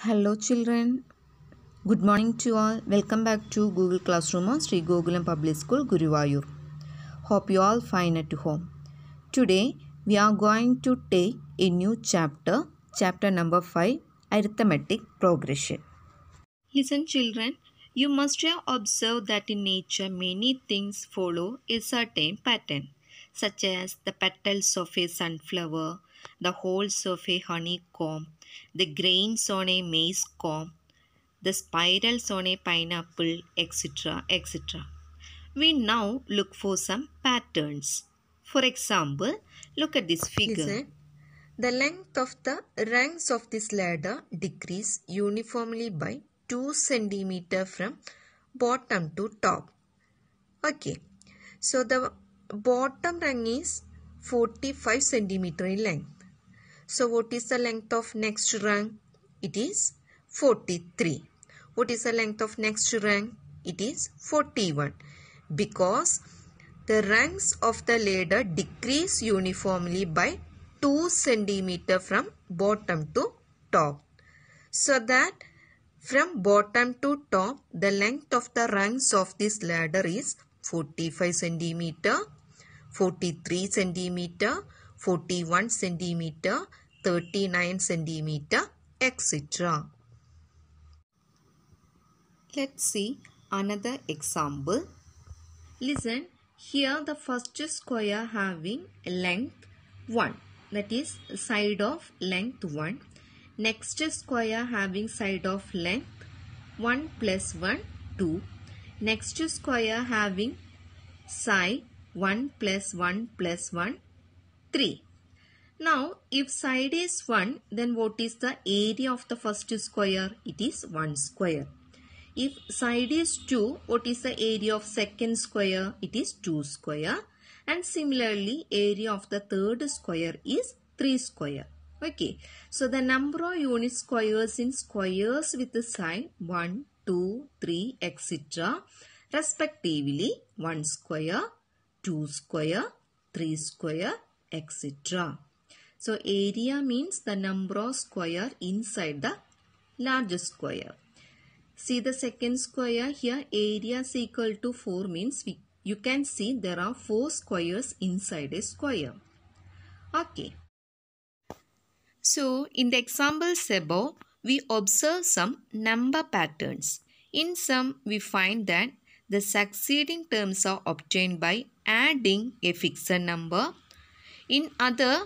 Hello children. Good morning to all. Welcome back to Google Classroom of Sri Gogulam Public School Guruvayur. Hope you all fine at home. Today we are going to take a new chapter, chapter number 5, arithmetic progression. Listen children, you must have observed that in nature many things follow a certain pattern such as the petals of a sunflower, the holes of a honeycomb, the grains on a maize cob, the spirals on a pineapple, etc. etc. We now look for some patterns. For example, look at this figure. Listen. The length of the rungs of this ladder decrease uniformly by 2 cm from bottom to top. Okay, so the bottom rung is 45 cm in length. So what is the length of next rung? It is 43. What is the length of next rung? It is 41 because the rungs of the ladder decrease uniformly by 2 centimeter from bottom to top. So that from bottom to top the length of the rungs of this ladder is 45 centimeter, 43 centimeter, 41 centimeter 39 centimeter, etc. Let's see another example. Listen, here the first square having length 1 that is side of length 1. Next square having side of length 1 plus 1 2. Next square having side 1 plus 1 plus 1 3. Now, if side is 1, then what is the area of the first square? It is 1 square. If side is 2, what is the area of second square? It is 2 square. And similarly, area of the third square is 3 square. Okay. So, the number of unit squares in squares with the sign 1, 2, 3, etc. Respectively, 1 square, 2 square, 3 square, etc. So area means the number of square inside the largest square. See the second square here area is equal to 4 means we, you can see there are 4 squares inside a square. Okay. So in the examples above we observe some number patterns. In some we find that the succeeding terms are obtained by adding a fixed number. In other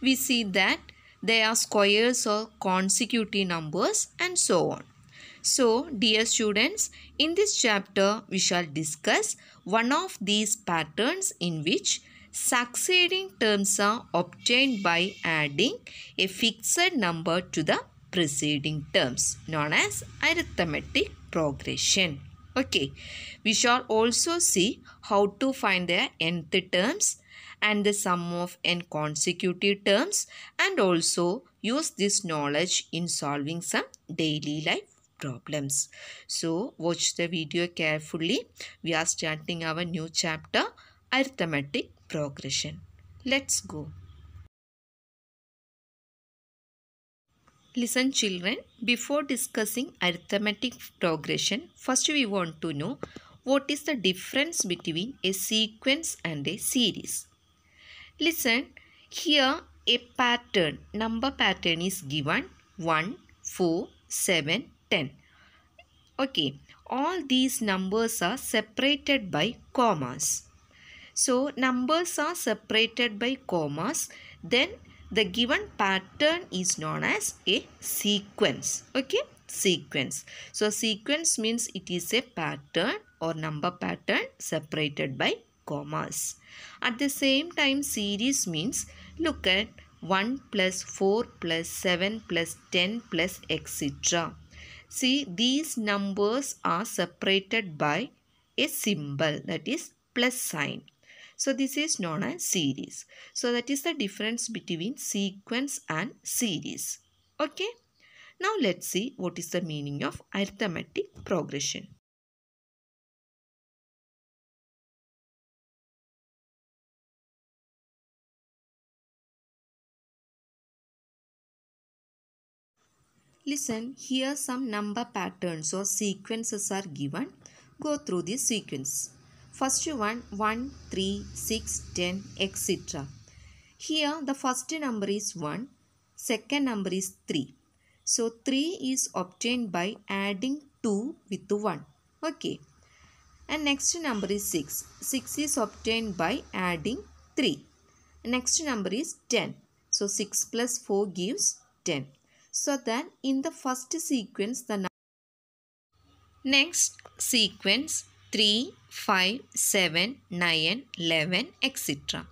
we see that they are squares or consecutive numbers and so on. So, dear students, in this chapter, we shall discuss one of these patterns in which succeeding terms are obtained by adding a fixed number to the preceding terms known as arithmetic progression. Okay, we shall also see how to find their nth terms and the sum of n consecutive terms and also use this knowledge in solving some daily life problems. So watch the video carefully. We are starting our new chapter arithmetic progression. Let's go. Listen children, before discussing arithmetic progression, first we want to know what is the difference between a sequence and a series. Listen, here a pattern, number pattern is given 1, 4, 7, 10. Okay, all these numbers are separated by commas. So, numbers are separated by commas. Then, the given pattern is known as a sequence. Okay, sequence. So, sequence means it is a pattern or number pattern separated by commas. At the same time series means look at 1 plus 4 plus 7 plus 10 plus etc. See these numbers are separated by a symbol that is plus sign. So this is known as series. So that is the difference between sequence and series. Okay. Now let's see what is the meaning of arithmetic progression. Listen, here some number patterns or sequences are given. Go through this sequence. First one, 1, 3, 6, 10, etc. Here the first number is 1, second number is 3. So 3 is obtained by adding 2 with 1. Okay. And next number is 6. 6 is obtained by adding 3. Next number is 10. So 6 plus 4 gives 10 so then, in the first sequence the next sequence 3, 5, 7, 9, 11 etc.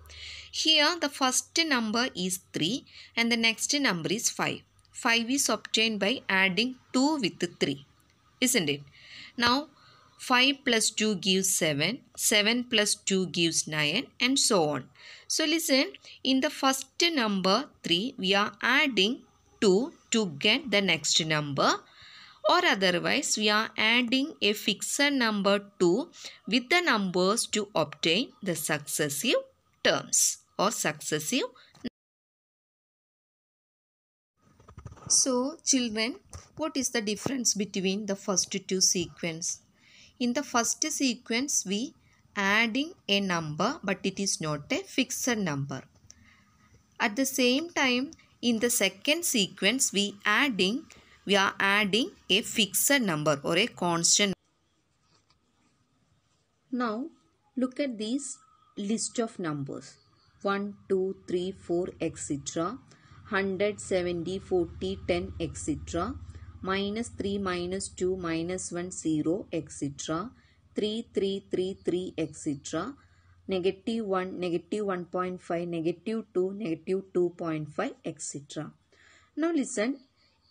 Here the first number is 3 and the next number is 5. 5 is obtained by adding 2 with 3 isn't it? Now 5 plus 2 gives 7, 7 plus 2 gives 9 and so on. So listen, in the first number 3 we are adding 2 to get the next number or otherwise we are adding a fixed number 2 with the numbers to obtain the successive terms or successive So children, what is the difference between the first two sequence? In the first sequence, we adding a number but it is not a fixed number. At the same time, in the second sequence, we adding we are adding a fixed number or a constant. Now look at these list of numbers 1, 2, 3, 4 etc. 170, 40, 10 etc. Minus 3, minus 2, minus 1, 0 etc. 3, 3, 3, 3 etc negative 1, negative 1.5, negative 2, negative 2.5, etc. Now listen,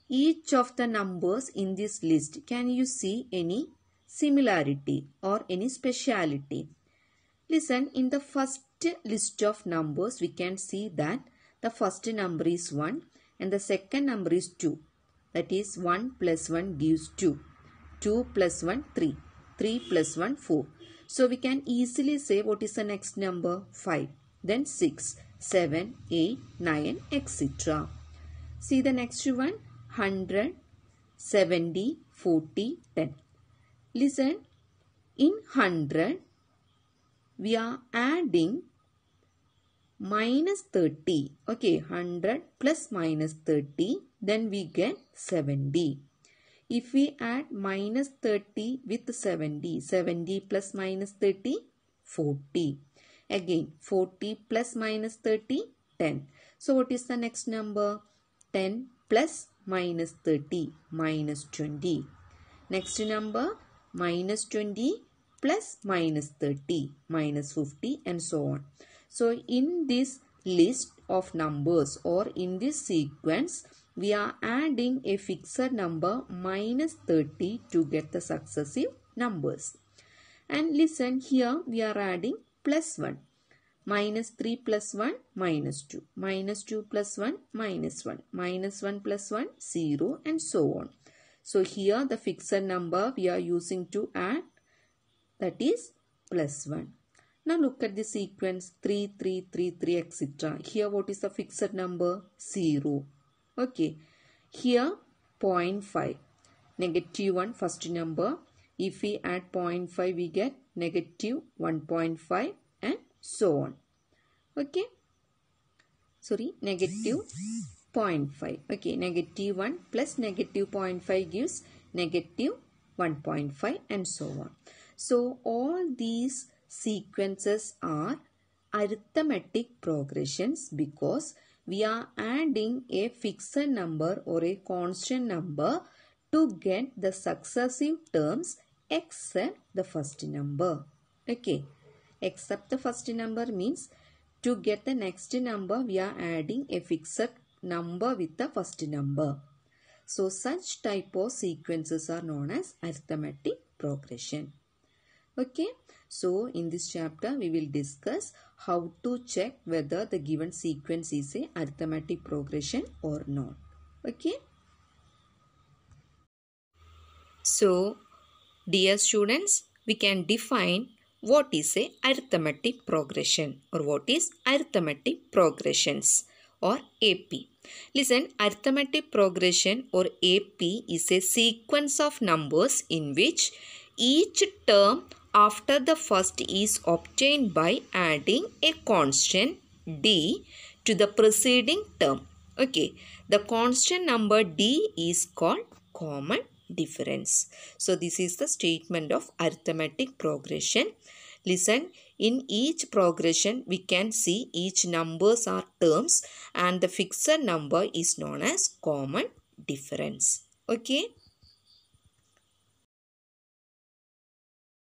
each of the numbers in this list, can you see any similarity or any speciality? Listen, in the first list of numbers, we can see that the first number is 1 and the second number is 2. That is 1 plus 1 gives 2. 2 plus 1, 3. 3 plus 1, 4. So we can easily say what is the next number 5 then 6 7 8 9 etc. See the next one 100 70 40 10. Listen in 100 we are adding minus 30 okay 100 plus minus 30 then we get 70 if we add minus 30 with 70, 70 plus minus 30, 40. Again, 40 plus minus 30, 10. So what is the next number? 10 plus minus 30, minus 20. Next number, minus 20 plus minus 30, minus 50 and so on. So in this list of numbers or in this sequence, we are adding a fixed number minus 30 to get the successive numbers. And listen here we are adding plus 1. Minus 3 plus 1 minus 2. Minus 2 plus 1 minus 1. Minus 1 plus 1 0 and so on. So here the fixed number we are using to add that is plus 1. Now look at the sequence 3, 3, 3, 3 etc. Here what is the fixed number? 0. Okay, here 0.5 negative 1 first number. If we add 0.5 we get negative 1.5 and so on. Okay, sorry negative 0.5. Okay, negative 1 plus negative 0.5 gives negative 1.5 and so on. So all these sequences are arithmetic progressions because we are adding a fixed number or a constant number to get the successive terms except the first number. Okay. Except the first number means to get the next number we are adding a fixed number with the first number. So such type of sequences are known as arithmetic progression. Okay. So, in this chapter, we will discuss how to check whether the given sequence is a arithmetic progression or not. Okay. So, dear students, we can define what is a arithmetic progression or what is arithmetic progressions or AP. Listen, arithmetic progression or AP is a sequence of numbers in which each term after the first is obtained by adding a constant d to the preceding term. Okay, the constant number d is called common difference. So, this is the statement of arithmetic progression. Listen, in each progression we can see each numbers are terms and the fixed number is known as common difference. Okay.